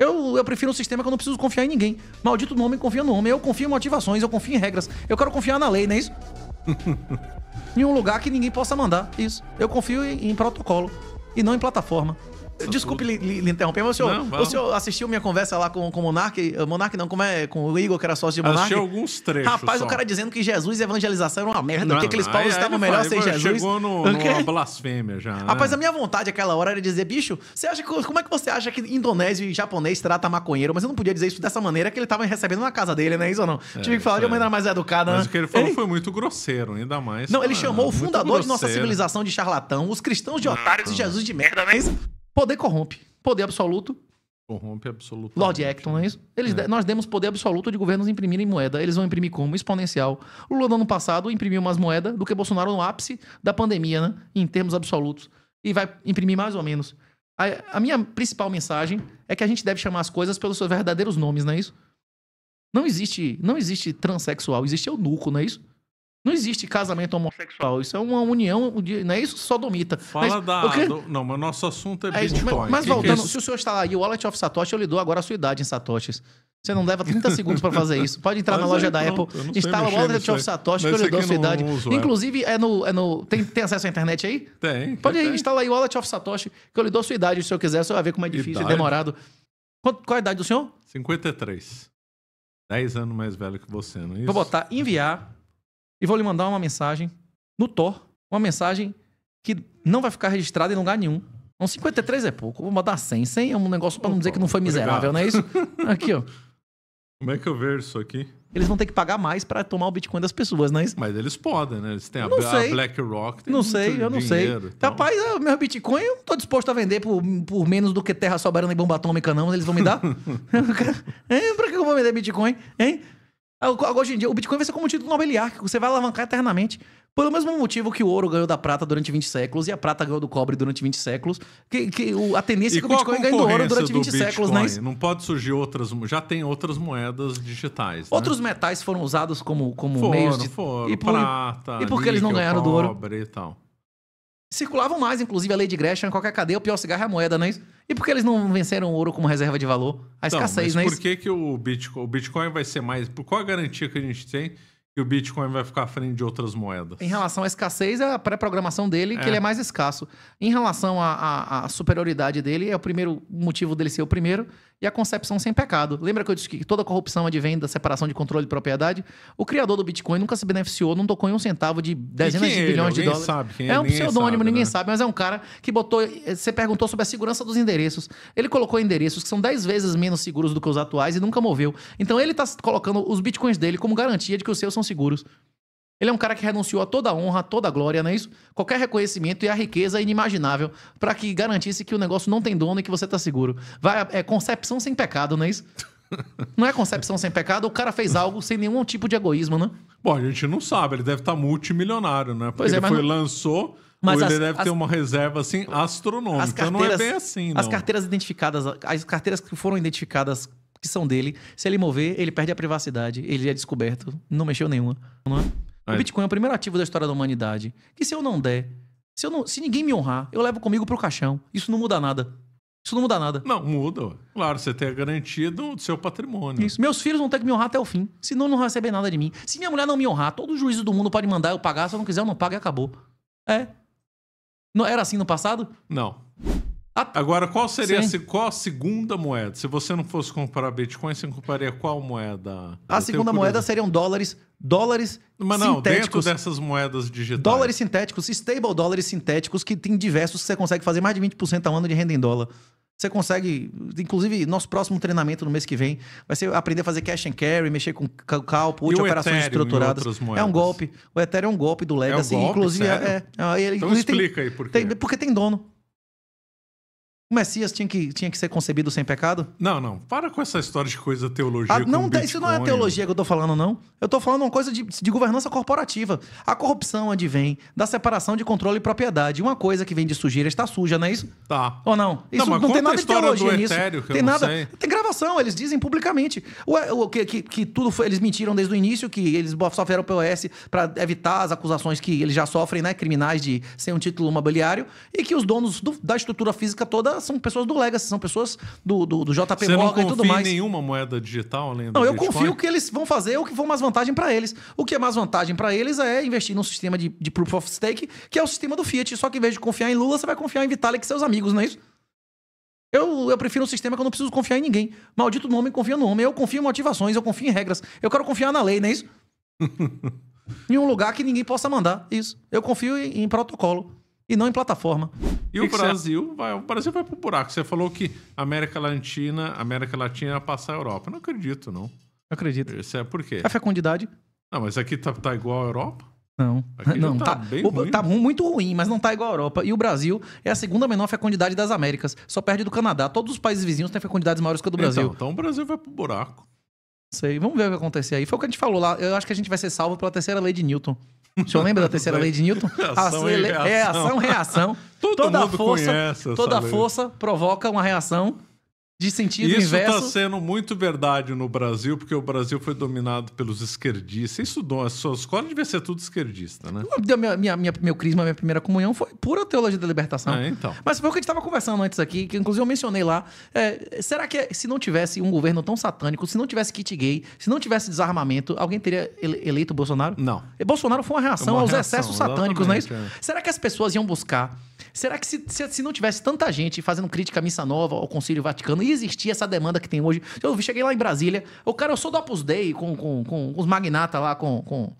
Eu, eu prefiro um sistema que eu não preciso confiar em ninguém. Maldito nome confia no homem. Eu confio em motivações, eu confio em regras. Eu quero confiar na lei, não é isso? em um lugar que ninguém possa mandar. Isso. Eu confio em, em protocolo e não em plataforma. Desculpe lhe, lhe, interromper, mas o senhor, não, o senhor assistiu minha conversa lá com, com o Monark? Monark não, como é? Com o Igor, que era sócio de Monark? assistiu alguns trechos. Rapaz, só. o cara dizendo que Jesus e evangelização era uma merda, que aqueles povos estavam melhor sem Jesus. Chegou no, okay? numa blasfêmia já. Né? Rapaz, a minha vontade aquela hora era dizer, bicho, você acha que, como é que você acha que indonésio e japonês trata maconheiro? Mas eu não podia dizer isso dessa maneira que ele estava recebendo na casa dele, né? Isso ou não? É, Tive que falar é. de uma maneira mais educada, Mas né? o que ele falou foi muito grosseiro, ainda mais. Não, ele é, chamou o fundador de nossa civilização de charlatão, os cristãos de otários e Jesus de merda, não é isso? Poder corrompe. Poder absoluto. Corrompe absolutamente. Lord Acton, não é isso? Eles, é. Nós demos poder absoluto de governos imprimirem moeda. Eles vão imprimir como? Exponencial. O Lula no ano passado imprimiu mais moeda do que Bolsonaro no ápice da pandemia, né? Em termos absolutos. E vai imprimir mais ou menos. A, a minha principal mensagem é que a gente deve chamar as coisas pelos seus verdadeiros nomes, não é isso? Não existe, não existe transexual, existe eunuco, não é isso? Não existe casamento homossexual. Isso é uma união, não é isso? Sodomita. Fala mas, da. Queria... Do, não, mas nosso assunto é, é Bitcoin. Mas, mas voltando, é se o senhor está lá e o Wallet of Satoshi, eu lhe dou agora a sua idade em Satoshis. Você não leva 30 segundos para fazer isso. Pode entrar mas na é, loja da pronto, Apple, instala o Wallet of Satoshi, que eu lhe dou a sua idade. É. Inclusive, é no, é no. Tem, tem acesso à internet aí? Tem. Pode instalar tem. instala aí o Wallet of Satoshi, que eu lhe dou a sua idade, se eu quiser, senhor vai ver como é difícil idade? e demorado. Qual, qual a idade do senhor? 53. 10 anos mais velho que você, não é isso? Vou botar enviar e vou lhe mandar uma mensagem no Tor, uma mensagem que não vai ficar registrada em lugar nenhum. Um 53 é pouco, vou mandar 100. 100 é um negócio para não dizer que não foi miserável, não é isso? Aqui, ó. Como é que eu vejo isso aqui? Eles vão ter que pagar mais para tomar o Bitcoin das pessoas, não é isso? Mas eles podem, né? Eles têm a, a BlackRock. Não sei, eu não dinheiro, sei. Então... Rapaz, o é, meu Bitcoin eu não tô disposto a vender por, por menos do que terra soberana e bomba atômica, não. Eles vão me dar? é, pra que eu vou vender Bitcoin, hein? Ah, hoje em dia, o Bitcoin vai ser como um título que você vai alavancar eternamente. Pelo mesmo motivo que o ouro ganhou da prata durante 20 séculos e a prata ganhou do cobre durante 20 séculos, que, que a tendência é que o Bitcoin ganhe do ouro durante 20 Bitcoin? séculos, né? Não pode surgir outras, já tem outras moedas digitais. Né? Outros metais foram usados como, como foram, meios de. Foram, e, por, prata, e porque que eles não ganharam do ouro. E tal circulavam mais, inclusive a lei de Gresham, em qualquer cadeia, o pior cigarro é a moeda, não é isso? E por que eles não venceram o ouro como reserva de valor? A escassez, não, mas não é por que, que o Bitcoin, o Bitcoin vai ser mais... Por qual a garantia que a gente tem o Bitcoin vai ficar à frente de outras moedas. Em relação à escassez, é a pré-programação dele, que é. ele é mais escasso. Em relação à, à, à, superioridade dele, é o primeiro motivo dele ser o primeiro, e a concepção sem pecado. Lembra que eu disse que toda corrupção advém é da separação de controle de propriedade? O criador do Bitcoin nunca se beneficiou, não tocou em um centavo de dezenas de é bilhões de dólares. Sabe quem é, é um ninguém pseudônimo, sabe, ninguém né? sabe, mas é um cara que botou. Você perguntou sobre a segurança dos endereços. Ele colocou endereços que são dez vezes menos seguros do que os atuais e nunca moveu. Então ele está colocando os bitcoins dele como garantia de que os seus são seguros. Ele é um cara que renunciou a toda a honra, a toda a glória, não é isso? Qualquer reconhecimento e a riqueza é inimaginável para que garantisse que o negócio não tem dono e que você está seguro. Vai, é concepção sem pecado, não é isso? Não é concepção sem pecado, o cara fez algo sem nenhum tipo de egoísmo, né? Bom, a gente não sabe, ele deve estar tá multimilionário, né? Porque pois é, ele foi, não... lançou, mas as, ele deve as... ter uma reserva assim astronômica. As carteiras, então não é bem assim, não. As carteiras identificadas, as carteiras que foram identificadas que são dele. Se ele mover, ele perde a privacidade, ele é descoberto, não mexeu nenhuma, não é? O Bitcoin é o primeiro ativo da história da humanidade. Que se eu não der, se, eu não, se ninguém me honrar, eu levo comigo pro caixão. Isso não muda nada. Isso não muda nada. Não, muda. Claro, você tem a garantia do seu patrimônio. Isso. Meus filhos vão ter que me honrar até o fim. Senão não receber nada de mim. Se minha mulher não me honrar, todo juízo do mundo pode mandar eu pagar. Se eu não quiser, eu não pago e acabou. É. Não, era assim no passado? Não. Ah, agora, qual seria a, qual a segunda moeda? Se você não fosse comprar Bitcoin, você compraria qual moeda? A Eu segunda moeda seriam dólares, dólares Mas não, sintéticos. dentro dessas moedas digitais. Dólares sintéticos, stable dólares sintéticos, que tem diversos que você consegue fazer mais de 20% ao ano de renda em dólar. Você consegue, inclusive, nosso próximo treinamento no mês que vem vai ser aprender a fazer cash and carry, mexer com cal, put, operações Ethereum estruturadas. É um golpe. O Ethereum é um golpe do Legacy. É um golpe, inclusive, é, sério? é, é, é, então explica tem, aí por quê. Tem, porque tem dono. O Messias tinha que, tinha que ser concebido sem pecado? Não, não. Para com essa história de coisa teologia. Ah, não, isso não é teologia que eu tô falando, não. Eu tô falando uma coisa de, de governança corporativa. A corrupção advém da separação de controle e propriedade. Uma coisa que vem de sujeira está suja, não é isso? Tá. Ou não? Isso não, não tem nada de teologia nisso. Etéreo, tem nada. Sei. Tem gravação, eles dizem publicamente. O, é, o, que, que, que tudo foi. Eles mentiram desde o início, que eles só fizeram POS para evitar as acusações que eles já sofrem, né? Criminais de ser um título mobiliário, e que os donos do, da estrutura física toda são pessoas do Legacy, são pessoas do, do, do JP Você Morgan e tudo mais. Você não nenhuma moeda digital além do Não, eu Bitcoin? confio que eles vão fazer o que for mais vantagem para eles. O que é mais vantagem para eles é investir num sistema de, de Proof of Stake, que é o sistema do Fiat. Só que em vez de confiar em Lula, você vai confiar em Vitalik e seus amigos, não é isso? Eu, eu prefiro um sistema que eu não preciso confiar em ninguém. Maldito no homem confia no homem. Eu confio em motivações, eu confio em regras. Eu quero confiar na lei, não é isso? em um lugar que ninguém possa mandar. Isso. Eu confio em, em protocolo e não em plataforma. E o Brasil vai, o Brasil vai pro buraco. Você falou que América Latina, América Latina ia passar a Europa. não acredito, não. Eu acredito. Isso é por quê? A fecundidade. Não, mas aqui tá, tá igual a Europa? Não, aqui não tá, tá, bem o, ruim. tá muito ruim, mas não tá igual a Europa. E o Brasil é a segunda menor fecundidade das Américas, só perde do Canadá. Todos os países vizinhos têm fecundidades maiores que a do Brasil. Então, então o Brasil vai pro buraco. Sei, vamos ver o que vai acontecer aí. Foi o que a gente falou lá. Eu acho que a gente vai ser salvo pela terceira lei de Newton. O senhor lembra da terceira lei de Newton? ação e é, reação. É ação, reação. Todo toda mundo força, conhece toda força provoca uma reação de sentido isso tá inverso. Isso está sendo muito verdade no Brasil, porque o Brasil foi dominado pelos esquerdistas. Isso, a sua escola devia ser tudo esquerdista, né? Minha, minha, minha, meu crisma, minha primeira comunhão foi pura teologia da libertação. É, então. Mas foi o que a gente estava conversando antes aqui, que inclusive eu mencionei lá. É, será que se não tivesse um governo tão satânico, se não tivesse kit gay, se não tivesse desarmamento, alguém teria eleito o Bolsonaro? Não. E Bolsonaro foi uma reação uma aos reação, excessos satânicos, não é isso? É. Será que as pessoas iam buscar? Será que se, se, se não tivesse tanta gente fazendo crítica à Missa Nova, ao Concílio Vaticano, existia essa demanda que tem hoje. Eu cheguei lá em Brasília, o cara, eu sou do Opus Dei com, com, com os magnatas lá, com, com,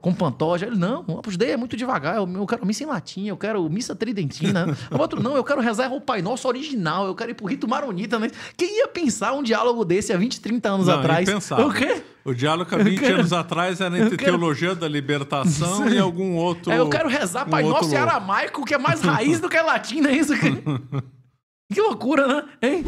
com Pantoja. Ele, não, o Opus Dei é muito devagar, eu, eu quero missa em latim, eu quero missa tridentina. o outro, não, eu quero rezar o Pai Nosso original, eu quero ir pro rito maronita. Né? Quem ia pensar um diálogo desse há 20, 30 anos não, atrás? Impensável. O quê? O diálogo há 20 quero... anos atrás era entre quero... teologia da libertação e algum outro. É, eu quero rezar um Pai Nosso e aramaico, que é mais raiz do que é latim, não é isso? Que loucura, né? Hein?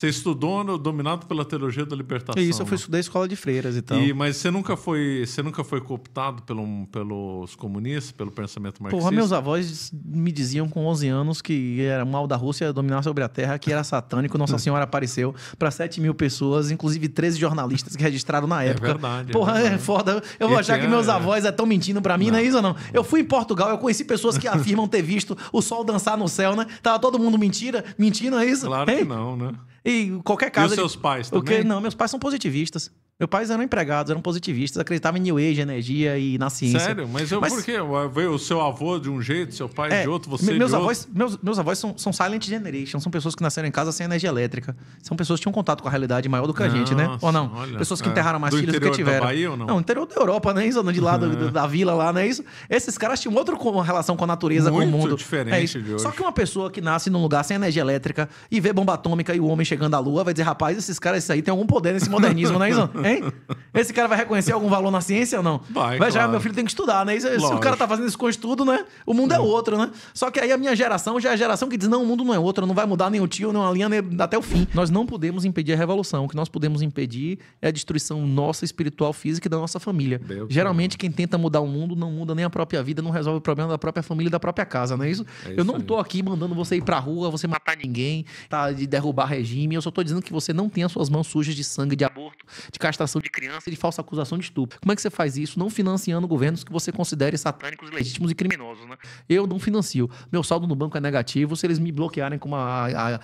Você estudou no, dominado pela teologia da libertação. Isso, eu fui né? estudar estudar escola de freiras então. e tal. mas você nunca foi, você nunca foi cooptado pelo, pelos comunistas, pelo pensamento marxista? Porra, meus avós me diziam com 11 anos que era mal da Rússia dominar sobre a Terra, que era satânico. Nossa Senhora apareceu para 7 mil pessoas, inclusive 13 jornalistas que registraram na é época. É verdade. Porra, é, verdade. é foda. Eu vou e achar que, meus é- avós estão é mentindo para mim, não. É não. é isso ou não? Eu fui em Portugal, eu conheci pessoas que afirmam ter visto o sol dançar no céu, né? Tava todo mundo mentira, mentira, é isso? Claro Ei? que não, né? E qualquer caso E os seus pais também? Porque, não, meus pais são positivistas. Meu pai eram empregados, eram positivistas, acreditavam em New Age, energia e na ciência. Sério? Mas, eu, Mas... por quê? O seu avô de um jeito, seu pai é, de outro, você meus de avós, outro? Meus, meus avós são, são silent generation, são pessoas que nasceram em casa sem energia elétrica. São pessoas que tinham contato com a realidade maior do que a gente, né? Ou não? Olha, pessoas que é. enterraram mais filhos do que tiveram. Da Bahia, ou não? não, interior da Europa, né? isso? De lá do, da vila lá, não é isso? Esses caras tinham outra relação com a natureza, Muito com o mundo. diferente é isso. de hoje. Só que uma pessoa que nasce num lugar sem energia elétrica e vê bomba atômica e o homem chegando à lua vai dizer, rapaz, esses caras, isso aí tem algum poder nesse modernismo, não é Hein? Esse cara vai reconhecer algum valor na ciência ou não? Vai, vai claro. já, meu filho tem que estudar, né? Se, o cara tá fazendo isso com estudo, né? O mundo é hum. outro, né? Só que aí a minha geração já é a geração que diz: não, o mundo não é outro, não vai mudar nem o tio, nem a linha, nem até o fim. Nós não podemos impedir a revolução. O que nós podemos impedir é a destruição nossa, espiritual, física e da nossa família. Geralmente, quem tenta mudar o mundo não muda nem a própria vida, não resolve o problema da própria família e da própria casa, não é isso? É isso eu não aí. tô aqui mandando você ir pra rua, você matar ninguém, tá? De derrubar regime. Eu só tô dizendo que você não tem as suas mãos sujas de sangue, de aborto, de castração castração de criança e de falsa acusação de estupro. Como é que você faz isso? Não financiando governos que você considere satânicos, legítimos e criminosos, né? Eu não financio. Meu saldo no banco é negativo. Se eles me bloquearem com uma a, a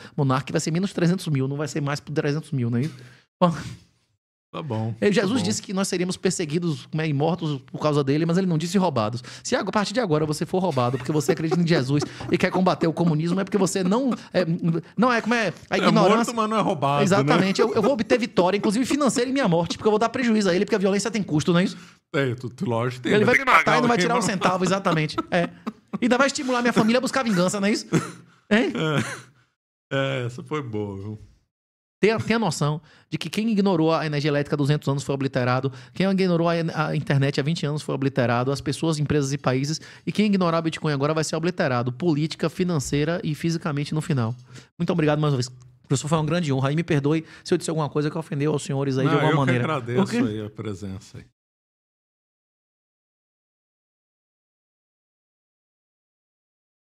vai ser menos 300 mil, não vai ser mais por 300 mil, né? é Tá bom. Tá Jesus tá bom. disse que nós seríamos perseguidos né, e mortos por causa dele, mas ele não disse roubados. Se a partir de agora você for roubado porque você acredita em Jesus e quer combater o comunismo, é porque você não. É, não é como é. A ignorância. É morto, mas não é roubado. Né? Exatamente. Né? Eu, eu, vou obter vitória, inclusive financeira, em minha morte, porque eu vou dar prejuízo a ele, porque a violência tem custo, não é isso? É, tu, tu, lógico tem. Ele né? vai me matar e não vai tirar um centavo, exatamente. É. E ainda vai estimular minha família a buscar vingança, não é isso? É, hein? É, é essa foi boa, viu? Tenha, tenha noção de que quem ignorou a energia elétrica há 200 anos foi obliterado, quem ignorou a, a internet há 20 anos foi obliterado, as pessoas, empresas e países, e quem ignorar o Bitcoin agora vai ser obliterado, política, financeira e fisicamente no final. Muito obrigado mais uma vez. Professor, foi uma grande honra. E me perdoe se eu disse alguma coisa que ofendeu aos senhores aí Não, de alguma eu maneira. Eu agradeço aí a presença. Aí.